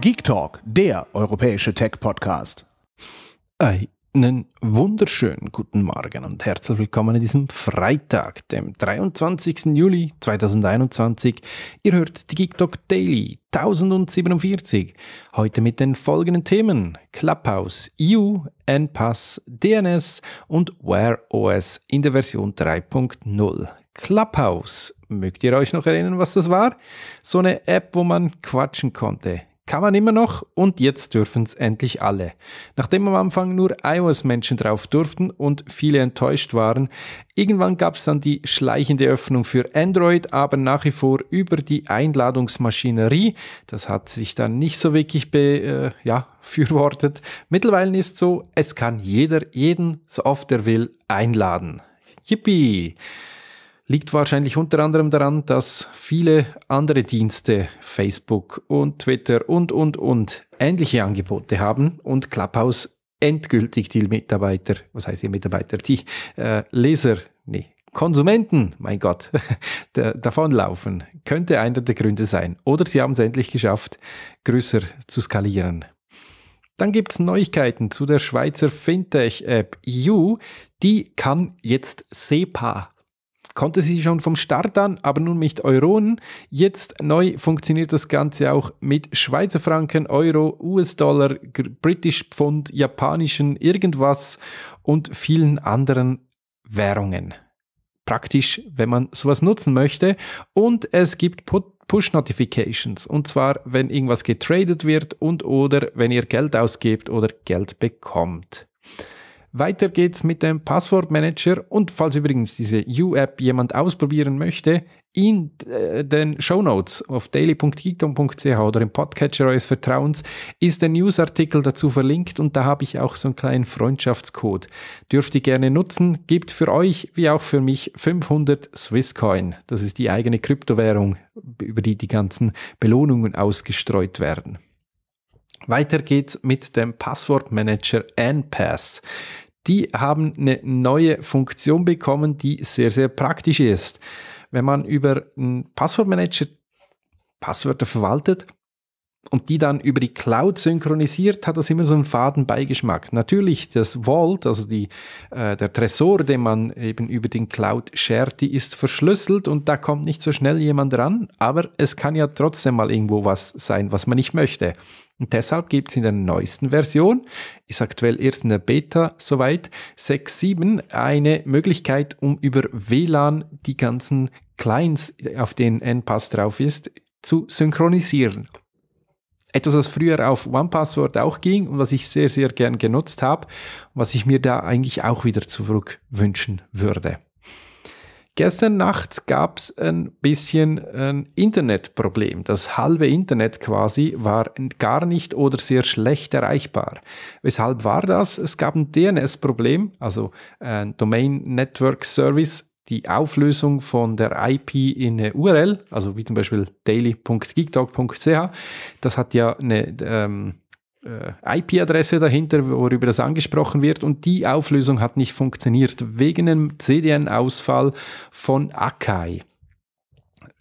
Geek Talk, der europäische Tech-Podcast. Einen wunderschönen guten Morgen und herzlich willkommen an diesem Freitag, dem 23. Juli 2021. Ihr hört die Geek Talk Daily 1047. Heute mit den folgenden Themen: Clubhouse, EU, NPass, DNS und Wear OS in der Version 3.0. Clubhouse. Mögt ihr euch noch erinnern, was das war? So eine App, wo man quatschen konnte. Kann man immer noch und jetzt dürfen es endlich alle. Nachdem am Anfang nur iOS-Menschen drauf durften und viele enttäuscht waren, irgendwann gab es dann die schleichende Öffnung für Android, aber nach wie vor über die Einladungsmaschinerie. Das hat sich dann nicht so wirklich befürwortet. äh, ja, Mittlerweile ist so, es kann jeder jeden, so oft er will, einladen. Yippie! liegt wahrscheinlich unter anderem daran, dass viele andere Dienste, Facebook und Twitter und, und, und, ähnliche Angebote haben und Clubhouse endgültig die Mitarbeiter, was heißt ihr Mitarbeiter, die äh, Leser, nee, Konsumenten, mein Gott, davonlaufen, könnte einer der Gründe sein. Oder sie haben es endlich geschafft, größer zu skalieren. Dann gibt es Neuigkeiten zu der Schweizer Fintech-App You. Die kann jetzt SEPA konnte sie schon vom Start an, aber nun mit Euronen. Jetzt neu funktioniert das Ganze auch mit Schweizer Franken, Euro, US-Dollar, British Pfund, japanischen irgendwas und vielen anderen Währungen. Praktisch, wenn man sowas nutzen möchte. Und es gibt Push-Notifications. Und zwar, wenn irgendwas getradet wird und oder wenn ihr Geld ausgebt oder Geld bekommt. Weiter geht's mit dem Passwortmanager und falls übrigens diese U-App jemand ausprobieren möchte, in äh, den Show Notes auf daily.geekdom.ch oder im Podcatcher eures Vertrauens ist der Newsartikel dazu verlinkt und da habe ich auch so einen kleinen Freundschaftscode. Dürft ihr gerne nutzen, gibt für euch wie auch für mich 500 Swisscoin. Das ist die eigene Kryptowährung, über die die ganzen Belohnungen ausgestreut werden. Weiter geht's mit dem Passwortmanager NPass die haben eine neue Funktion bekommen, die sehr, sehr praktisch ist. Wenn man über einen Passwortmanager Passwörter verwaltet und die dann über die Cloud synchronisiert, hat das immer so einen faden Beigeschmack. Natürlich, das Vault, also die, äh, der Tresor, den man eben über den Cloud shared, die ist verschlüsselt und da kommt nicht so schnell jemand ran, aber es kann ja trotzdem mal irgendwo was sein, was man nicht möchte. Und deshalb gibt es in der neuesten Version, ist aktuell erst in der Beta soweit, 6.7 eine Möglichkeit, um über WLAN die ganzen Clients, auf denen NPass drauf ist, zu synchronisieren. Etwas, was früher auf OnePassword auch ging und was ich sehr, sehr gern genutzt habe, was ich mir da eigentlich auch wieder zurück wünschen würde. Gestern nachts gab es ein bisschen ein Internetproblem. Das halbe Internet quasi war gar nicht oder sehr schlecht erreichbar. Weshalb war das? Es gab ein DNS-Problem, also ein Domain Network Service die Auflösung von der IP in eine URL, also wie zum Beispiel daily.geekdog.ch, das hat ja eine, ähm, äh, IP-Adresse dahinter, worüber das angesprochen wird. Und die Auflösung hat nicht funktioniert wegen einem CDN-Ausfall von Akai.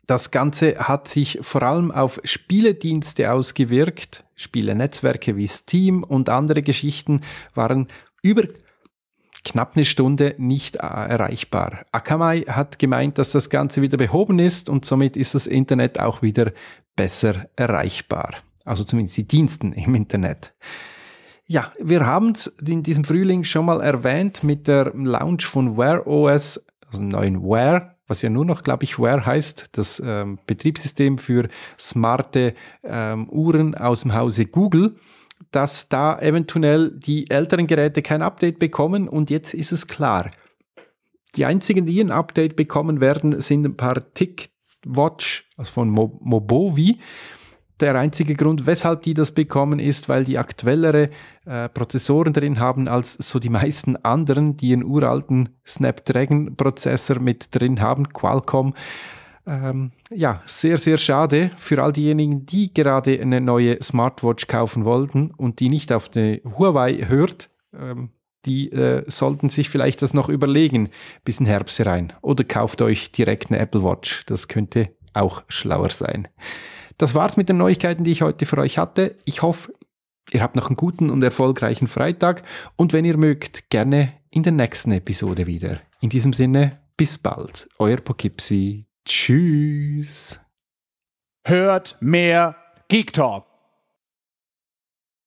Das Ganze hat sich vor allem auf Spieledienste ausgewirkt. Spielenetzwerke wie Steam und andere Geschichten waren über knapp eine Stunde nicht erreichbar. Akamai hat gemeint, dass das Ganze wieder behoben ist und somit ist das Internet auch wieder besser erreichbar. Also zumindest die Diensten im Internet. Ja, wir haben es in diesem Frühling schon mal erwähnt mit der Launch von Wear OS, also dem neuen Wear, was ja nur noch, glaube ich, Wear heißt, das ähm, Betriebssystem für smarte ähm, Uhren aus dem Hause Google dass da eventuell die älteren Geräte kein Update bekommen und jetzt ist es klar. Die einzigen, die ein Update bekommen werden, sind ein paar TickWatch also von Mobovi der einzige Grund, weshalb die das bekommen, ist, weil die aktuellere äh, Prozessoren drin haben als so die meisten anderen, die einen uralten Snapdragon-Prozessor mit drin haben, Qualcomm. Ähm, ja, sehr, sehr schade für all diejenigen, die gerade eine neue Smartwatch kaufen wollten und die nicht auf die Huawei hört. Ähm, die äh, sollten sich vielleicht das noch überlegen, bis in Herbst rein. Oder kauft euch direkt eine Apple Watch. Das könnte auch schlauer sein. Das war's mit den Neuigkeiten, die ich heute für euch hatte. Ich hoffe, ihr habt noch einen guten und erfolgreichen Freitag und wenn ihr mögt, gerne in der nächsten Episode wieder. In diesem Sinne, bis bald. Euer Poughkeepsie. Tschüss. Hört mehr Geek Talk.